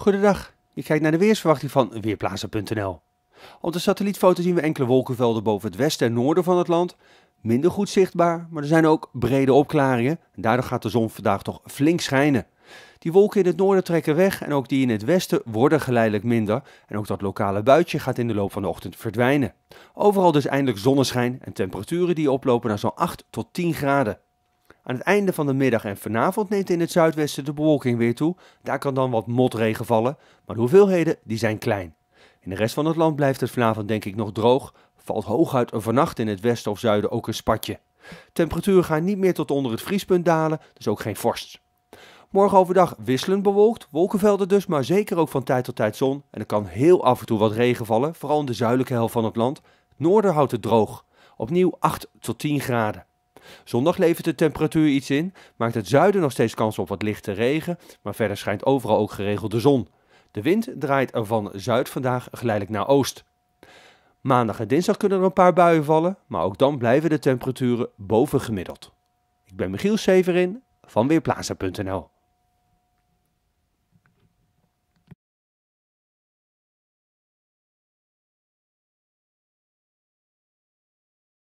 Goedendag, je kijkt naar de weersverwachting van Weerplaza.nl. Op de satellietfoto zien we enkele wolkenvelden boven het westen en noorden van het land. Minder goed zichtbaar, maar er zijn ook brede opklaringen. daardoor gaat de zon vandaag toch flink schijnen. Die wolken in het noorden trekken weg en ook die in het westen worden geleidelijk minder. En ook dat lokale buitje gaat in de loop van de ochtend verdwijnen. Overal dus eindelijk zonneschijn en temperaturen die oplopen naar zo'n 8 tot 10 graden. Aan het einde van de middag en vanavond neemt in het zuidwesten de bewolking weer toe. Daar kan dan wat motregen vallen, maar de hoeveelheden die zijn klein. In de rest van het land blijft het vanavond denk ik nog droog. Valt hooguit een vannacht in het westen of zuiden ook een spatje. Temperaturen gaan niet meer tot onder het vriespunt dalen, dus ook geen vorst. Morgen overdag wisselend bewolkt, wolkenvelden dus, maar zeker ook van tijd tot tijd zon. En er kan heel af en toe wat regen vallen, vooral in de zuidelijke helft van het land. noorden houdt het droog. Opnieuw 8 tot 10 graden. Zondag levert de temperatuur iets in, maakt het zuiden nog steeds kans op wat lichte regen, maar verder schijnt overal ook geregeld de zon. De wind draait er van zuid vandaag geleidelijk naar oost. Maandag en dinsdag kunnen er een paar buien vallen, maar ook dan blijven de temperaturen boven gemiddeld. Ik ben Michiel Severin van Weerplaza.nl